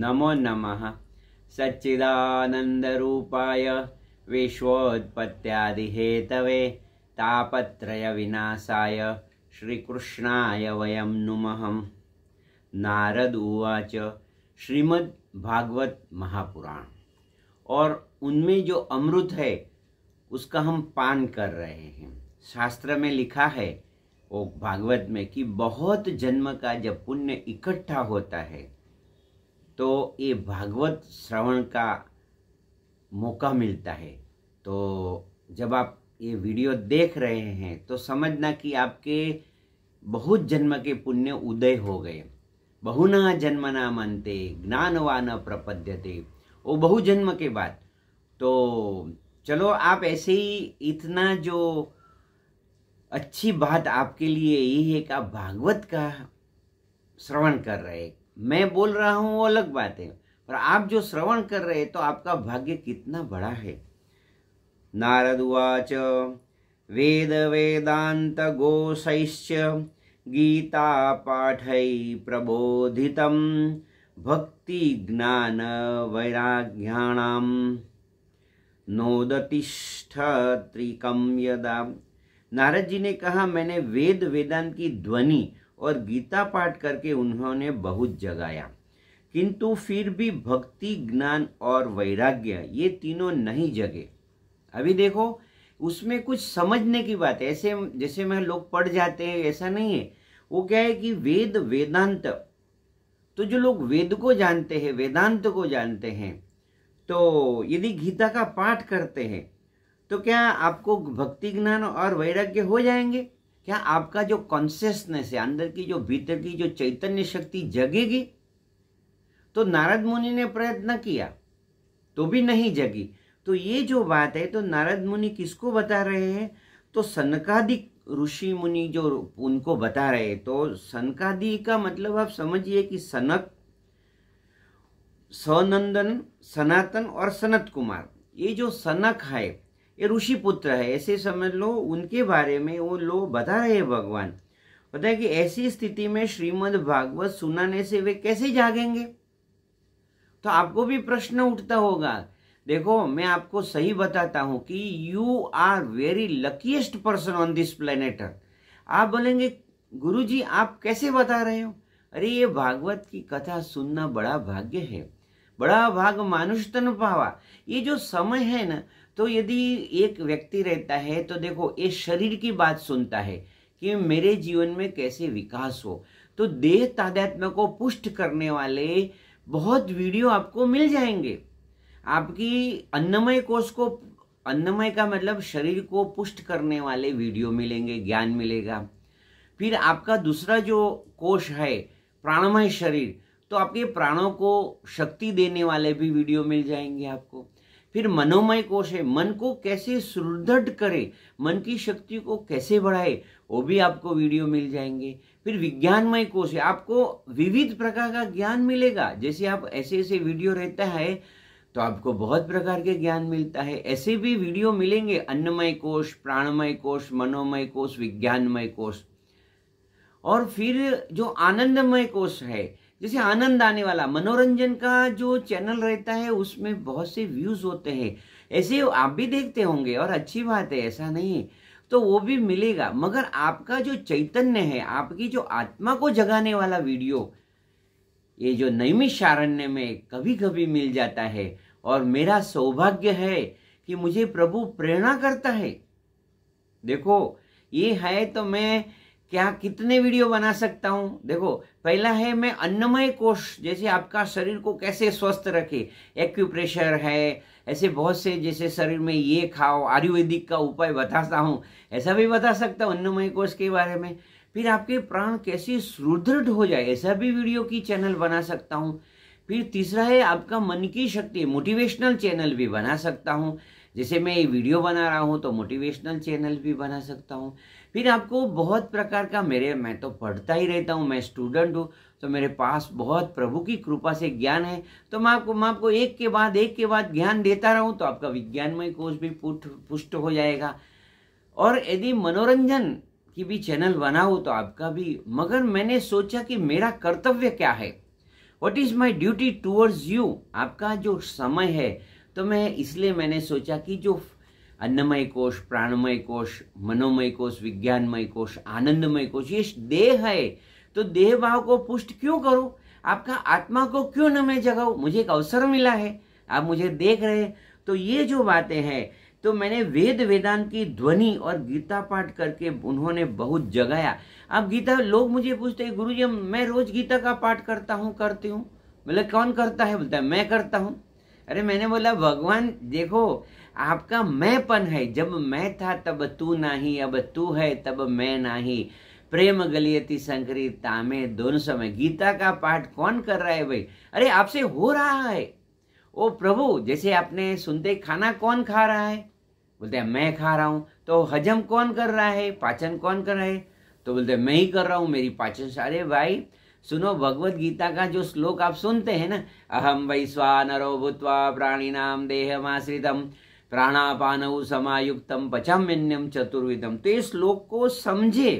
नमो नमः सच्चिदानन्दरूपाय तापत्रय तापत्रयविनाशाय श्रीकृष्णाय वयं नुमहं नारद उवाच श्रीमद्भागवत महापुराण और उनमें जो अमृत है उसका हम पान कर रहे हैं शास्त्र में लिखा है वो भागवत में कि बहुत जन्म का जब पुण्य इकट्ठा होता है तो ये भागवत श्रवण का मौका मिलता है तो जब आप ये वीडियो देख रहे हैं तो समझना कि आपके बहुत जन्म के पुण्य उदय हो गए बहुना जन्म ना मानते ज्ञानवान प्रपद्यते वो बहु जन्म के बाद तो चलो आप ऐसे ही इतना जो अच्छी बात आपके लिए यही है कि आप भागवत का श्रवण कर रहे मैं बोल रहा हूँ वो अलग बात है पर आप जो श्रवण कर रहे हैं तो आपका भाग्य कितना बड़ा है नारद उवाच वेद वेदांत गोसैश्च गीता भक्ति ज्ञान वैराग्याण नोदतिष्ठत्रिकं यदा नारद जी ने कहा मैंने वेद वेदांत की ध्वनि और गीता पाठ करके उन्होंने बहुत जगाया किंतु फिर भी भक्ति ज्ञान और वैराग्य ये तीनों नहीं जगे अभी देखो उसमें कुछ समझने की बात है ऐसे जैसे मैं लोग पढ़ जाते हैं ऐसा नहीं है वो क्या है कि वेद वेदांत तो जो लोग वेद को जानते हैं वेदांत को जानते हैं तो यदि गीता का पाठ करते हैं तो क्या आपको भक्ति ज्ञान और वैराग्य हो जाएंगे क्या आपका जो कॉन्सियसनेस है अंदर की जो भीतर की जो चैतन्य शक्ति जगेगी तो नारद मुनि ने प्रयत्न किया तो भी नहीं जगी तो ये जो बात है तो नारद मुनि किसको बता रहे हैं तो सनकादिक ऋषि मुनि जो उनको बता रहे तो सनकादि का मतलब आप समझिए कि सनक सनंदन सनातन और सनत कुमार ये जो सनक है ये ऋषि पुत्र है ऐसे समझ लो उनके बारे में वो लोग बता रहे भगवान पता है कि ऐसी स्थिति में श्रीमद् भागवत सुनाने से वे कैसे जागेंगे तो आपको भी प्रश्न उठता होगा देखो मैं आपको सही बताता हूं कि you are very luckiest person on this planet आप बोलेंगे गुरु जी आप कैसे बता रहे हो अरे ये भागवत की कथा सुनना बड़ा भाग्य है बड़ा भाग मानुष तन पावा ये जो समय है ना तो यदि एक व्यक्ति रहता है तो देखो ये शरीर की बात सुनता है कि मेरे जीवन में कैसे विकास हो तो देह तादात्म्य को पुष्ट करने वाले बहुत वीडियो आपको मिल जाएंगे आपकी अन्नमय कोष को अन्नमय का मतलब शरीर को पुष्ट करने वाले वीडियो मिलेंगे ज्ञान मिलेगा फिर आपका दूसरा जो कोष है प्राणमय शरीर तो आपके प्राणों को शक्ति देने वाले भी वीडियो मिल जाएंगे आपको फिर मनोमय कोश है मन को कैसे सुदृढ़ करें मन की शक्ति को कैसे बढ़ाए वो भी आपको वीडियो मिल जाएंगे फिर विज्ञानमय कोश है आपको विविध प्रकार का ज्ञान मिलेगा जैसे आप ऐसे ऐसे वीडियो रहता है तो आपको बहुत प्रकार के ज्ञान मिलता है ऐसे भी वीडियो मिलेंगे अन्नमय कोश प्राणमय कोश मनोमय कोश विज्ञानमय कोश और फिर जो आनंदमय कोश है जैसे आनंद आने वाला मनोरंजन का जो चैनल रहता है उसमें बहुत से व्यूज होते हैं ऐसे आप भी देखते होंगे और अच्छी बात है ऐसा नहीं तो वो भी मिलेगा मगर आपका जो चैतन्य है आपकी जो आत्मा को जगाने वाला वीडियो ये जो नैमिषारण्य में कभी कभी मिल जाता है और मेरा सौभाग्य है कि मुझे प्रभु प्रेरणा करता है देखो ये है तो मैं क्या कितने वीडियो बना सकता हूँ देखो पहला है मैं अन्नमय कोष जैसे आपका शरीर को कैसे स्वस्थ रखे एक्यूप्रेशर है ऐसे बहुत से जैसे शरीर में ये खाओ आयुर्वेदिक का उपाय बताता हूँ ऐसा भी बता सकता हूँ अन्नमय कोष के बारे में फिर आपके प्राण कैसे सुदृढ़ हो जाए ऐसा भी वीडियो की चैनल बना सकता हूँ फिर तीसरा है आपका मन की शक्ति मोटिवेशनल चैनल भी बना सकता हूँ जैसे मैं ये वीडियो बना रहा हूँ तो मोटिवेशनल चैनल भी बना सकता हूँ फिर आपको बहुत प्रकार का मेरे मैं तो पढ़ता ही रहता हूँ मैं स्टूडेंट हूँ तो मेरे पास बहुत प्रभु की कृपा से ज्ञान है तो मैं आपको मैं आपको एक के बाद एक के बाद ज्ञान देता रहूँ तो आपका विज्ञानमय कोष भी पुष्ट हो जाएगा और यदि मनोरंजन की भी चैनल बनाओ तो आपका भी मगर मैंने सोचा कि मेरा कर्तव्य क्या है what is my duty towards you आपका जो समय है तो मैं इसलिए मैंने सोचा कि जो अन्नमय कोश प्राणमय कोश मनोमय कोश विज्ञानमय कोश आनंदमय कोश ये देह है तो देह भाव को पुष्ट क्यों करूं आपका आत्मा को क्यों न मैं जगाऊ मुझे एक अवसर मिला है आप मुझे देख रहे हैं तो ये जो बातें हैं तो मैंने वेद वेदांत की ध्वनि और गीता पाठ करके उन्होंने बहुत जगाया अब गीता लोग मुझे पूछते हैं गुरु जी मैं रोज गीता का पाठ करता हूँ करती हूँ बोले कौन करता है बोलता है मैं करता हूँ अरे मैंने बोला भगवान देखो आपका मैंपन है जब मैं था तब तू नाही अब तू है तब मैं नाही प्रेम गलियती संकरी तामे दोनों समय गीता का पाठ कौन कर रहा है भाई अरे आपसे हो रहा है ओ प्रभु जैसे आपने सुनते खाना कौन खा रहा है बोलते हैं मैं खा रहा हूँ तो हजम कौन कर रहा है पाचन कौन कर रहा है तो बोलते मैं ही कर रहा हूँ मेरी पाचन अरे भाई सुनो भगवत गीता का जो श्लोक आप सुनते हैं ना अहम वैश्वा नरो भूतवा प्राणी नाम देह आश्रितम प्राणापान समायुक्तम पचाम्यन्यम चतुर्विदम तो इस श्लोक को समझे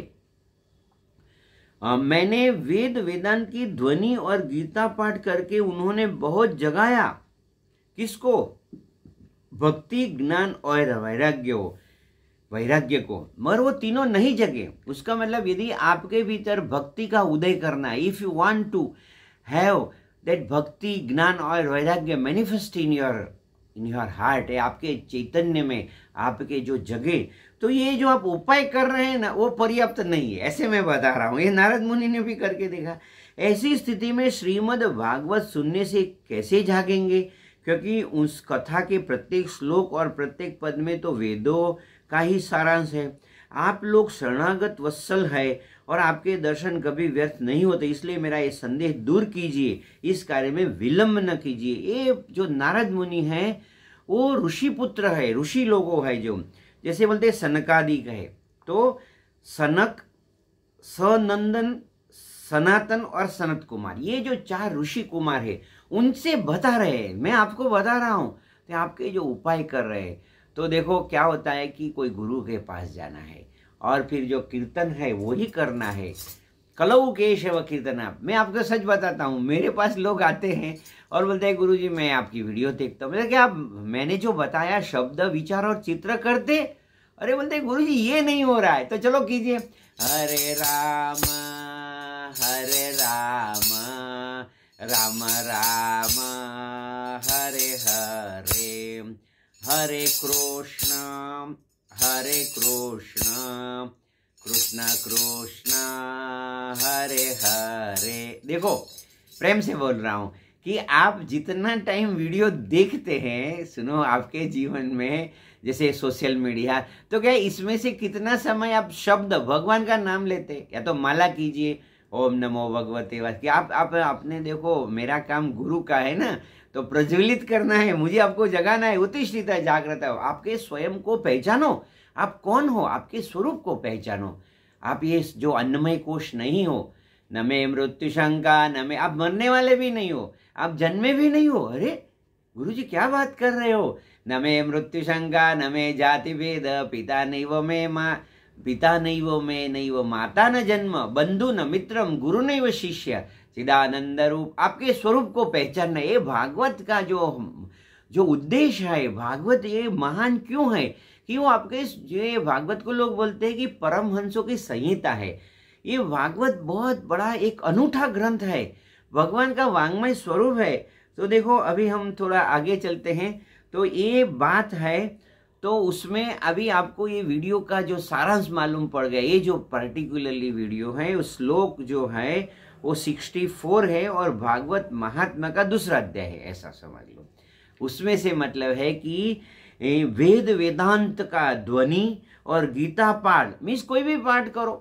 मैंने वेद वेदांत की ध्वनि और गीता पाठ करके उन्होंने बहुत जगाया किसको भक्ति ज्ञान और वैराग्य हो वैराग्य को मगर वो तीनों नहीं जगे उसका मतलब यदि आपके भीतर भक्ति का उदय करना है if you want to have that bhakti gyan और vairagya manifest in your in your heart है आपके चैतन्य में आपके जो जगह तो ये जो आप उपाय कर रहे हैं ना वो पर्याप्त नहीं है ऐसे मैं बता रहा हूँ ये नारद मुनि ने भी करके देखा ऐसी स्थिति में श्रीमद भागवत सुनने से कैसे जागेंगे क्योंकि उस कथा के प्रत्येक श्लोक और प्रत्येक पद में तो वेदों का ही सारांश है आप लोग शरणागत वत्सल है और आपके दर्शन कभी व्यर्थ नहीं होते इसलिए मेरा ये संदेह दूर कीजिए इस कार्य में विलंब न कीजिए ये जो नारद मुनि है वो ऋषि पुत्र है ऋषि लोगों है जो जैसे बोलते सनकादि कहे तो सनक सनंदन सनातन और सनत कुमार ये जो चार ऋषि कुमार है उनसे बता रहे हैं मैं आपको बता रहा हूँ तो आपके जो उपाय कर रहे हैं तो देखो क्या होता है कि कोई गुरु के पास जाना है और फिर जो कीर्तन है वही करना है कलऊ केशव आप मैं आपको सच बताता हूँ मेरे पास लोग आते हैं और बोलते हैं गुरु जी मैं आपकी वीडियो देखता हूँ बोले क्या मैंने जो बताया शब्द विचार और चित्र करते अरे बोलते गुरु जी ये नहीं हो रहा है तो चलो कीजिए हरे राम हरे राम राम राम हरे हरे हरे कृष्ण हरे कृष्ण कृष्ण कृष्ण हरे हरे देखो प्रेम से बोल रहा हूँ कि आप जितना टाइम वीडियो देखते हैं सुनो आपके जीवन में जैसे सोशल मीडिया तो क्या इसमें से कितना समय आप शब्द भगवान का नाम लेते या तो माला कीजिए ओम नमो भगवते वास्तव आप आप अपने देखो मेरा काम गुरु का है ना तो प्रज्वलित करना है मुझे आपको जगाना है उत्तिष्ठित है जागृत है आपके स्वयं को पहचानो आप कौन हो आपके स्वरूप को पहचानो आप ये जो अन्नमय कोष नहीं हो न मैं मृत्यु शंका न मैं आप मरने वाले भी नहीं हो आप जन्मे भी नहीं हो अरे गुरु जी क्या बात कर रहे हो न मे मृत्यु शंका न मे जाति भेद पिता नहीं वो मैं माँ पिता नहीं वो मैं नहीं वो माता न जन्म बंधु न मित्रम गुरु नहीं वो शिष्य चिदानंद रूप आपके स्वरूप को पहचानना ये भागवत का जो जो उद्देश्य है भागवत ये महान क्यों है कि वो आपके ये भागवत को लोग बोलते हैं कि परमहंसों की संहिता है ये भागवत बहुत बड़ा एक अनूठा ग्रंथ है भगवान का वांग्मय स्वरूप है तो देखो अभी हम थोड़ा आगे चलते हैं तो ये बात है तो उसमें अभी आपको ये वीडियो का जो सारांश मालूम पड़ गया ये जो पर्टिकुलरली वीडियो है उस श्लोक जो है वो 64 है और भागवत महात्मा का दूसरा अध्याय है ऐसा समझ लो उसमें से मतलब है कि वेद वेदांत का ध्वनि और गीता पाठ मीन्स कोई भी पाठ करो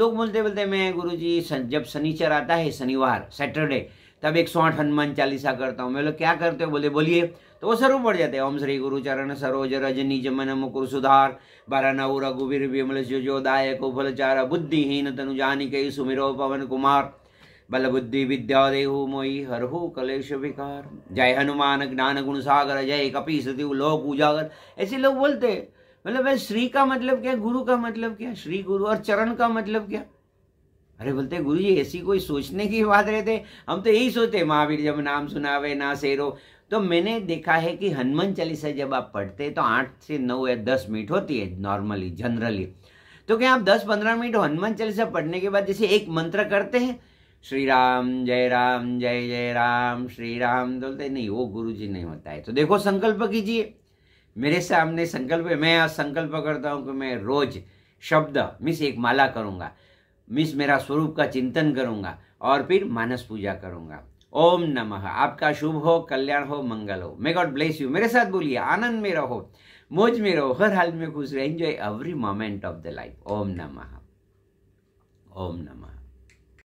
लोग बोलते बोलते मैं गुरु जी जब शनिचर आता है शनिवार सैटरडे तब एक सौ आठ हनुमान चालीसा करता हूँ मैं लोग क्या करते हो बोले बोलिए तो वो सरू पड़ जाते हैं ओम श्री गुरु चरण सरोज रजनी जमन मुकुर सुधार बरानऊ रघुवीर विमल जो दायक फल बुद्धिहीन तनु जानी कई सुमिरो पवन कुमार बल बुद्धि विद्या देहु मोई हो कलेश विकार जय हनुमान ज्ञान गुण सागर जय कपी सत्यु लोक उजागर ऐसे लोग बोलते हैं मतलब भाई श्री का मतलब क्या गुरु का मतलब क्या श्री गुरु और चरण का मतलब क्या अरे बोलते गुरु जी ऐसी कोई सोचने की बात रहते हम तो यही सोचते महावीर जब नाम सुनावे ना शेरो तो मैंने देखा है कि हनुमान चालीसा जब आप पढ़ते तो आठ से नौ या दस मिनट होती है नॉर्मली जनरली तो क्या आप दस पंद्रह मिनट हनुमान चालीसा पढ़ने के बाद जैसे एक मंत्र करते हैं श्री राम जय राम जय जय राम श्री राम बोलते नहीं वो गुरु जी नहीं होता है तो देखो संकल्प कीजिए मेरे सामने संकल्प मैं आज संकल्प करता हूँ कि मैं रोज शब्द मिस एक माला करूँगा मिस मेरा स्वरूप का चिंतन करूँगा और फिर मानस पूजा करूँगा ओम नमः आपका शुभ हो कल्याण हो मंगल हो मे गॉड ब्लेस यू मेरे साथ बोलिए आनंद में रहो मौज में रहो हर हाल में खुश रहे enjoy every moment of the life ओम नमः ओम नमः